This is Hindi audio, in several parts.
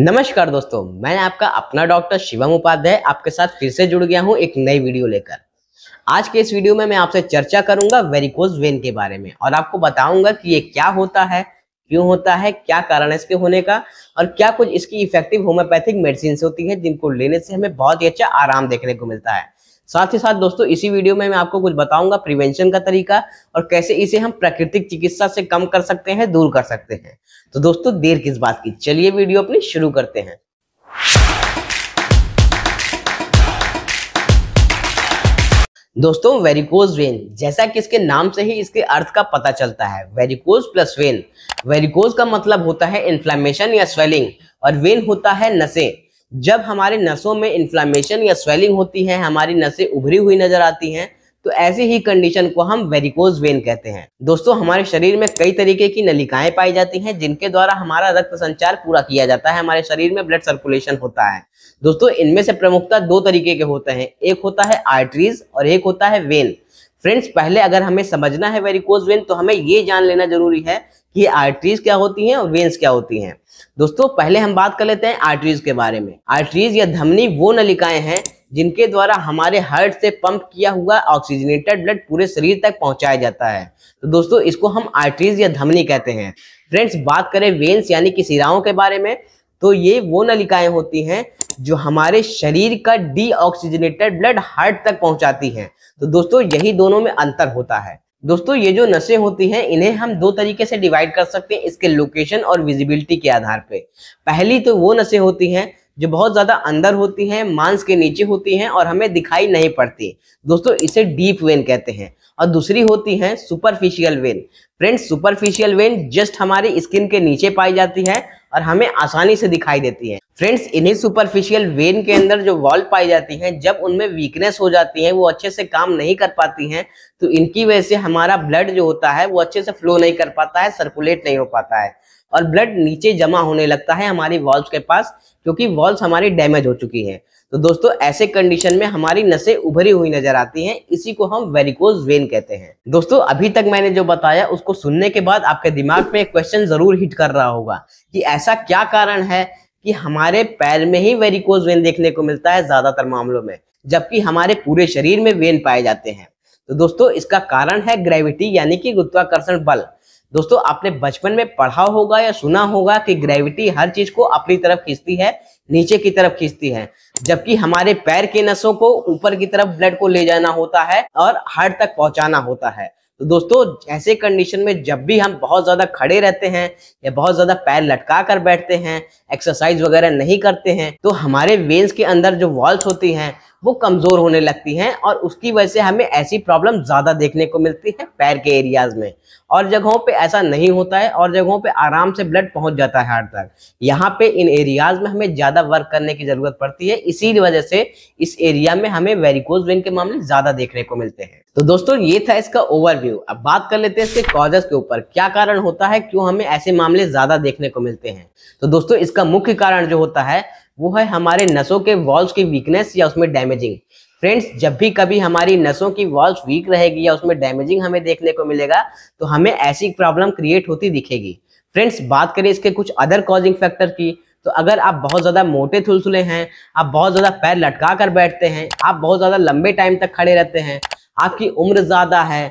नमस्कार दोस्तों मैं आपका अपना डॉक्टर शिवम उपाध्याय आपके साथ फिर से जुड़ गया हूं एक नई वीडियो लेकर आज के इस वीडियो में मैं आपसे चर्चा करूंगा वेरिकोज वेन के बारे में और आपको बताऊंगा कि ये क्या होता है क्यों होता है क्या कारण है इसके होने का और क्या कुछ इसकी इफेक्टिव होम्योपैथिक मेडिसिन होती है जिनको लेने से हमें बहुत ही अच्छा आराम देखने को मिलता है साथ ही साथ दोस्तों इसी वीडियो में मैं आपको कुछ बताऊंगा प्रिवेंशन का तरीका और कैसे इसे हम प्राकृतिक चिकित्सा से कम कर सकते हैं दूर कर सकते हैं तो दोस्तों देर किस बात की चलिए वीडियो अपनी शुरू करते हैं दोस्तों वेरिकोज वेन जैसा कि इसके नाम से ही इसके अर्थ का पता चलता है वेरिकोज प्लस वेन वेरिकोज का मतलब होता है इन्फ्लामेशन या स्वेलिंग और वेन होता है नसें जब हमारे नसों में इन्फ्लामेशन या स्वेलिंग होती है हमारी नसें उभरी हुई नजर आती हैं तो ऐसी ही कंडीशन को हम वेरिकोज वेन कहते हैं दोस्तों हमारे शरीर में कई तरीके की नलिकाएं पाई जाती हैं जिनके द्वारा हमारा रक्त संचार पूरा किया जाता है हमारे शरीर में ब्लड सर्कुलेशन होता है दोस्तों इनमें से प्रमुखता दो तरीके के होते हैं एक होता है आर्टरीज और एक होता है वेन फ्रेंड्स पहले अगर हमें समझना है वेरिकोज वेन तो हमें ये जान लेना जरूरी है कि आर्टरीज क्या होती हैं और वेन्स क्या होती हैं दोस्तों पहले हम बात कर लेते हैं आर्टरीज के बारे में आर्टरीज या धमनी वो नलिकाएं हैं जिनके द्वारा हमारे हार्ट से पंप किया हुआ ऑक्सीजनेटेड ब्लड पूरे शरीर तक पहुंचाया जाता है तो दोस्तों इसको हम आर्टरीज या धमनी कहते हैं फ्रेंड्स बात करें वेन्स यानी कि सिराओं के बारे में तो ये वो नलिकाएं होती हैं जो हमारे शरीर का डी ब्लड हार्ट तक पहुंचाती हैं तो दोस्तों यही दोनों में अंतर होता है दोस्तों ये जो नशे होती हैं इन्हें हम दो तरीके से डिवाइड कर सकते हैं इसके लोकेशन और विजिबिलिटी के आधार पे पहली तो वो नशे होती हैं जो बहुत ज़्यादा अंदर होती हैं मांस के नीचे होती हैं और हमें दिखाई नहीं पड़ती दोस्तों इसे डीप वेन कहते हैं और दूसरी होती है superficial vein friends superficial vein just हमारी स्किन के नीचे पाई जाती है और हमें आसानी से दिखाई देती है फ्रेंड्स इन्हीं सुपरफिशियल वेन के अंदर जो वॉल्व पाई जाती हैं जब उनमें वीकनेस हो जाती है वो अच्छे से काम नहीं कर पाती हैं तो इनकी वजह से हमारा ब्लड जो होता है वो अच्छे से फ्लो नहीं कर पाता है सर्कुलेट नहीं हो पाता है और ब्लड नीचे जमा होने लगता है हमारी वॉल्व के पास क्योंकि वॉल्व हमारी डैमेज हो चुकी है तो दोस्तों ऐसे कंडीशन में हमारी नसें उभरी हुई नजर आती हैं इसी को हम वेरिकोज वेन कहते हैं दोस्तों अभी तक मैंने जो बताया उसको सुनने के बाद आपके दिमाग में एक क्वेश्चन जरूर हिट कर रहा होगा कि ऐसा क्या कारण है कि हमारे पैर में ही वेरिकोज वेन देखने को मिलता है ज्यादातर मामलों में जबकि हमारे पूरे शरीर में वेन पाए जाते हैं तो दोस्तों इसका कारण है ग्रेविटी यानी कि गुरुत्वाकर्षण बल दोस्तों आपने बचपन में पढ़ा होगा या सुना होगा कि ग्रेविटी हर चीज को अपनी तरफ खींचती है नीचे की तरफ खींचती है जबकि हमारे पैर के नसों को ऊपर की तरफ ब्लड को ले जाना होता है और हार्ट तक पहुंचाना होता है तो दोस्तों ऐसे कंडीशन में जब भी हम बहुत ज़्यादा खड़े रहते हैं या बहुत ज़्यादा पैर लटका कर बैठते हैं एक्सरसाइज वगैरह नहीं करते हैं तो हमारे वेन्स के अंदर जो वॉल्स होती हैं वो कमज़ोर होने लगती हैं और उसकी वजह से हमें ऐसी प्रॉब्लम ज़्यादा देखने को मिलती है पैर के एरियाज़ में और जगहों पे ऐसा नहीं होता है और जगहों पे आराम से ब्लड पहुंच जाता है हार्ट तक यहाँ पे इन एरियाज़ में हमें ज़्यादा वर्क करने की ज़रूरत पड़ती है इसी वजह से इस एरिया में हमें वेरिकोज वेन के मामले ज़्यादा देखने को मिलते हैं तो दोस्तों ये था इसका ओवरव्यू अब बात कर लेते हैं इसके कॉजेस के ऊपर क्या कारण होता है क्यों हमें ऐसे मामले ज़्यादा देखने को मिलते हैं तो दोस्तों इसका मुख्य कारण जो होता है वो है हमारे नसों के वॉल्व की वीकनेस या उसमें डैमेजिंग फ्रेंड्स जब भी कभी हमारी नसों की वॉल्व वीक रहेगी या उसमें डैमेजिंग हमें देखने को मिलेगा तो हमें ऐसी प्रॉब्लम क्रिएट होती दिखेगी फ्रेंड्स बात करें इसके कुछ अदर कॉजिंग फैक्टर की तो अगर आप बहुत ज़्यादा मोटे थुलसुले हैं आप बहुत ज़्यादा पैर लटका कर बैठते हैं आप बहुत ज़्यादा लंबे टाइम तक खड़े रहते हैं आपकी उम्र ज़्यादा है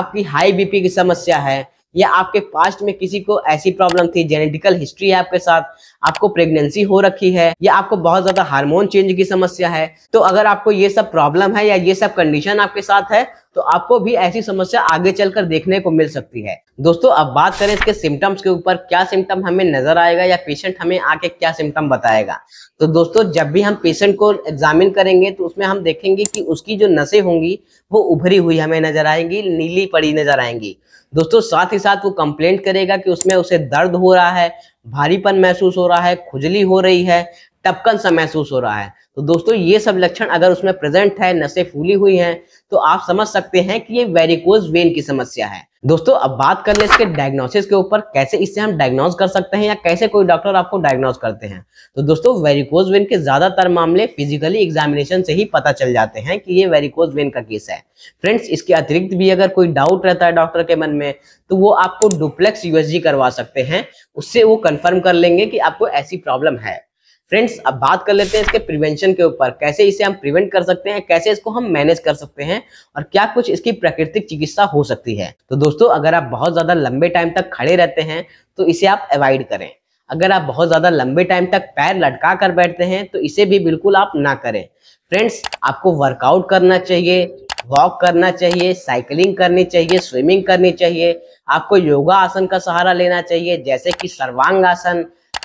आपकी हाई बीपी की समस्या है या आपके पास्ट में किसी को ऐसी प्रॉब्लम थी जेनेटिकल हिस्ट्री है आपके साथ आपको प्रेगनेंसी हो रखी है या आपको बहुत ज्यादा हार्मोन चेंज की समस्या है तो अगर आपको ये सब प्रॉब्लम है या ये सब कंडीशन आपके साथ है तो आपको भी ऐसी समस्या आगे चलकर देखने को मिल सकती है दोस्तों अब बात करें इसके सिम्टम्स के ऊपर क्या सिम्टम हमें नजर आएगा या पेशेंट हमें आके क्या सिम्टम बताएगा तो दोस्तों जब भी हम पेशेंट को एग्जामिन करेंगे तो उसमें हम देखेंगे कि उसकी जो नशे होंगी वो उभरी हुई हमें नजर आएंगी नीली पड़ी नजर आएंगी दोस्तों साथ ही साथ वो कंप्लेंट करेगा कि उसमें उसे दर्द हो रहा है भारीपन महसूस हो रहा है खुजली हो रही है टपकन सा महसूस हो रहा है तो दोस्तों ये सब लक्षण अगर उसमें प्रेजेंट है नशे फूली हुई हैं तो आप समझ सकते हैं कि ये वेरिकोज वेन की समस्या है दोस्तों अब बात कर ले इसके डायग्नोसिस के ऊपर कैसे इससे हम डायग्नोज कर सकते हैं या कैसे कोई डॉक्टर आपको डायग्नोज करते हैं तो दोस्तों वेरिकोज वेन के ज्यादातर मामले फिजिकली एग्जामिनेशन से ही पता चल जाते हैं कि ये वेरिकोज वेन का केस है फ्रेंड्स इसके अतिरिक्त भी अगर कोई डाउट रहता है डॉक्टर के मन में तो वो आपको डुप्लेक्स यूएसजी करवा सकते हैं उससे वो कंफर्म कर लेंगे कि आपको ऐसी प्रॉब्लम है फ्रेंड्स अब बात कर लेते हैं इसके प्रिवेंशन के ऊपर कैसे इसे हम प्रिवेंट कर सकते हैं कैसे इसको हम मैनेज कर सकते हैं और क्या कुछ इसकी प्राकृतिक चिकित्सा हो सकती है तो दोस्तों अगर आप बहुत ज़्यादा लंबे टाइम तक खड़े रहते हैं तो इसे आप अवॉइड करें अगर आप बहुत ज़्यादा लंबे टाइम तक पैर लटका कर बैठते हैं तो इसे भी बिल्कुल आप ना करें फ्रेंड्स आपको वर्कआउट करना चाहिए वॉक करना चाहिए साइकिलिंग करनी चाहिए स्विमिंग करनी चाहिए आपको योगा आसन का सहारा लेना चाहिए जैसे कि सर्वांग आसन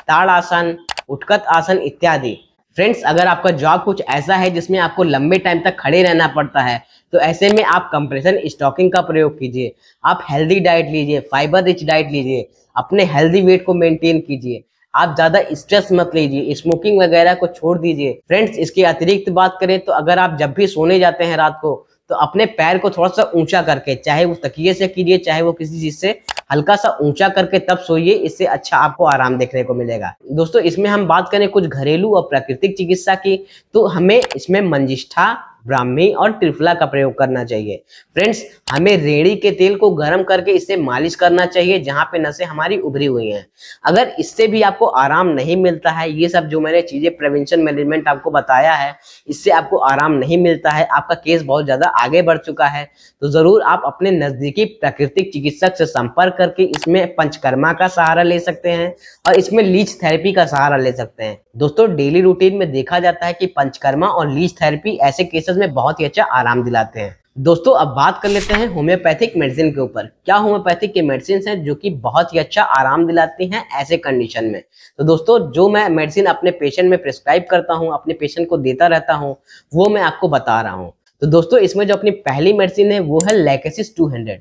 ताड़ आसन उत्कट आसन इत्यादि फ्रेंड्स अगर आपका जॉब कुछ ऐसा है जिसमें आपको लंबे टाइम तक खड़े रहना पड़ता है तो ऐसे में आप कंप्रेशन स्टॉकिंग का प्रयोग कीजिए आप हेल्दी डाइट लीजिए फाइबर रिच डाइट लीजिए अपने हेल्दी वेट को मेंटेन कीजिए आप ज़्यादा स्ट्रेस मत लीजिए स्मोकिंग वगैरह को छोड़ दीजिए फ्रेंड्स इसके अतिरिक्त बात करें तो अगर आप जब भी सोने जाते हैं रात को तो अपने पैर को थोड़ा सा ऊंचा करके चाहे वो तकिए से कीजिए चाहे वो किसी चीज से हल्का सा ऊंचा करके तब सोइए इससे अच्छा आपको आराम देखने को मिलेगा दोस्तों इसमें हम बात करें कुछ घरेलू और प्राकृतिक चिकित्सा की तो हमें इसमें मंजिष्ठा ब्राह्मी और त्रिफला का प्रयोग करना चाहिए फ्रेंड्स हमें रेड़ी के तेल को गर्म करके इसे मालिश करना चाहिए जहाँ पे नसें हमारी उभरी हुई हैं अगर इससे भी आपको आराम नहीं मिलता है ये सब जो मैंने चीज़ें प्रिवेंशन मैनेजमेंट आपको बताया है इससे आपको आराम नहीं मिलता है आपका केस बहुत ज़्यादा आगे बढ़ चुका है तो ज़रूर आप अपने नज़दीकी प्राकृतिक चिकित्सक से संपर्क करके इसमें पंचकर्मा का सहारा ले सकते हैं और इसमें लीच थेरेपी का सहारा ले सकते हैं दोस्तों डेली रूटीन में देखा जाता है कि पंचकर्मा और लीच थेरेपी ऐसे केसेस टेम्परेचर में बहुत ही अच्छा आराम दिलाते हैं दोस्तों अब बात कर लेते हैं होम्योपैथिक मेडिसिन के ऊपर क्या होम्योपैथिक के मेडिसिन हैं जो कि बहुत ही अच्छा आराम दिलाती हैं ऐसे कंडीशन में तो दोस्तों जो मैं मेडिसिन अपने पेशेंट में प्रिस्क्राइब करता हूं अपने पेशेंट को देता रहता हूं वो मैं आपको बता रहा हूं तो दोस्तों इसमें जो अपनी पहली मेडिसिन है वो है लेकेसिस 200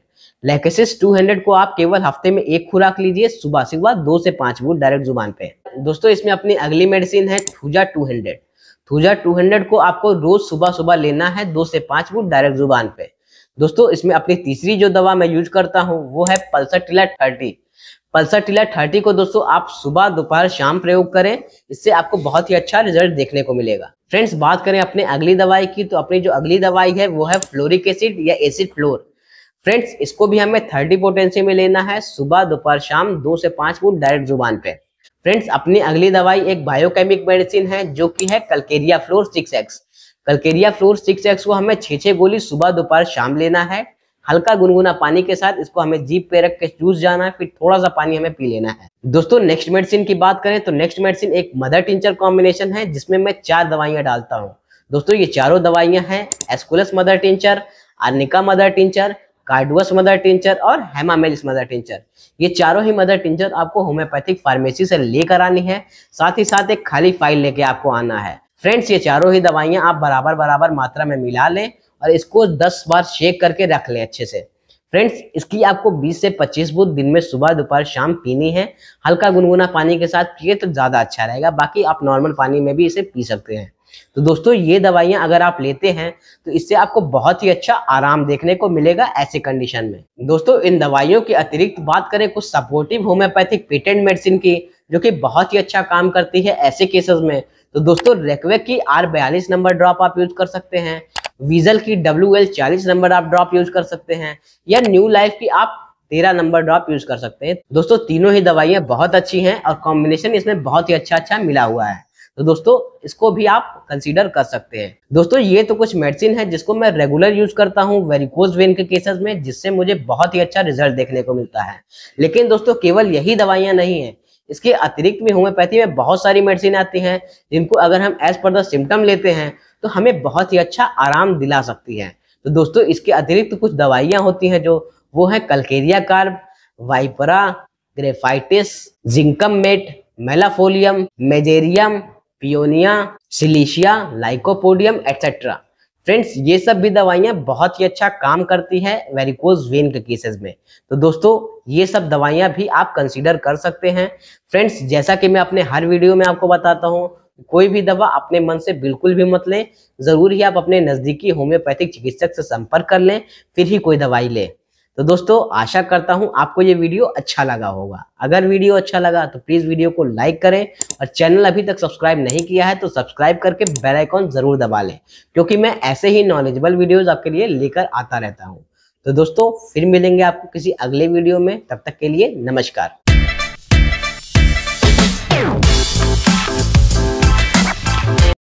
लेकेसिस 200 को आप केवल हफ्ते में एक खुराक लीजिए सुबह सुबह दो से पांच बूट डायरेक्ट जुबान पे दोस्तों इसमें अपनी अगली मेडिसिन है ठूजा 200 थूजा 200 को आपको रोज सुबह सुबह लेना है दो से पांच फुट डायरेक्ट जुबान पे दोस्तों इसमें अपनी तीसरी जो दवा मैं यूज करता हूँ वो है पल्सर टीला थर्टी पल्सर टीला थर्टी को दोस्तों आप सुबह दोपहर शाम प्रयोग करें इससे आपको बहुत ही अच्छा रिजल्ट देखने को मिलेगा फ्रेंड्स बात करें अपने अगली दवाई की तो अपनी जो अगली दवाई है वो है फ्लोरिक एसिड या एसिड फ्लोर फ्रेंड्स इसको भी हमें थर्टी पोटेंसी में लेना है सुबह दोपहर शाम दो से पांच फुट डायरेक्ट जुबान पे फ्रेंड्स अपनी अगली दवाई एक बायोकेमिक मेडिसिन है जो कि है calcarea fluor six X calcarea fluor six X को हमें छः छः गोली सुबह दोपहर शाम लेना है हल्का गुनगुना पानी के साथ इसको हमें जीप पे रख के चूस जाना है फिर थोड़ा सा पानी हमें पी लेना है दोस्तों नेक्स्ट मेडिसिन की बात करें तो नेक्स्ट मेडिसिन एक मदर टिंचर कॉम्बिनेशन है जिसमें मैं चार दवाइयां डालता हूँ दोस्तों ये चारों दवाइयां हैं aesculus mother tincture arnica mother tincture carduus mother tincture और हेमामेलिस मदर टिंचर ये चारों ही मदर टिंचर आपको होम्योपैथिक फार्मेसी से लेकर आनी है साथ ही साथ एक खाली फाइल लेके आपको आना है फ्रेंड्स ये चारों ही दवाइयाँ आप बराबर बराबर मात्रा में मिला लें और इसको 10 बार शेक करके रख लें अच्छे से फ्रेंड्स इसकी आपको 20 से 25 बूथ दिन में सुबह दोपहर शाम पीनी है हल्का गुनगुना पानी के साथ पिए तो ज़्यादा अच्छा रहेगा बाकी आप नॉर्मल पानी में भी इसे पी सकते हैं तो दोस्तों ये दवाइयाँ अगर आप लेते हैं तो इससे आपको बहुत ही अच्छा आराम देखने को मिलेगा ऐसे कंडीशन में दोस्तों इन दवाइयों के अतिरिक्त बात करें कुछ सपोर्टिव होम्योपैथिक पेटेंट मेडिसिन की जो कि बहुत ही अच्छा काम करती है ऐसे केसेस में तो दोस्तों रेकवेक की आर बयालीस नंबर ड्रॉप आप यूज कर सकते हैं वीजल की डब्ल्यू एल चालीस नंबर आप ड्रॉप यूज कर सकते हैं या न्यू लाइफ की आप तेरह नंबर ड्रॉप यूज कर सकते हैं दोस्तों तीनों ही दवाइयाँ बहुत अच्छी हैं और कॉम्बिनेशन इसमें बहुत ही अच्छा अच्छा मिला हुआ है तो दोस्तों इसको भी आप कंसीडर कर सकते हैं दोस्तों ये तो कुछ मेडिसिन है जिसको मैं रेगुलर यूज करता हूँ वेरिकोज वेन के केसेस में जिससे मुझे बहुत ही अच्छा रिजल्ट देखने को मिलता है लेकिन दोस्तों केवल यही दवाइयां नहीं है इसके अतिरिक्त भी होम्योपैथी में बहुत सारी मेडिसिन आती हैं जिनको अगर हम एज पर द सिम्टम लेते हैं तो हमें बहुत ही अच्छा आराम दिला सकती है तो दोस्तों इसके अतिरिक्त कुछ दवाइयां होती हैं जो वो है calcarea carb vipera graphites zincum met millefolium mezereum paeonia silicea lycopodium etcetera friends ये सब भी दवाइयाँ बहुत ही अच्छा काम करती है वेरिकोज वेन के केसेस में तो दोस्तों ये सब दवाइयाँ भी आप कंसीडर कर सकते हैं फ्रेंड्स जैसा कि मैं अपने हर वीडियो में आपको बताता हूँ कोई भी दवा अपने मन से बिल्कुल भी मत लें ज़रूर ही आप अपने नज़दीकी होम्योपैथिक चिकित्सक से संपर्क कर लें फिर ही कोई दवाई लें तो दोस्तों आशा करता हूं आपको ये वीडियो अच्छा लगा होगा अगर वीडियो अच्छा लगा तो प्लीज़ वीडियो को लाइक करें और चैनल अभी तक सब्सक्राइब नहीं किया है तो सब्सक्राइब करके बेल आइकॉन ज़रूर दबा लें क्योंकि मैं ऐसे ही नॉलेजेबल वीडियोस आपके लिए लेकर आता रहता हूं तो दोस्तों फिर मिलेंगे आपको किसी अगले वीडियो में तब तक के लिए नमस्कार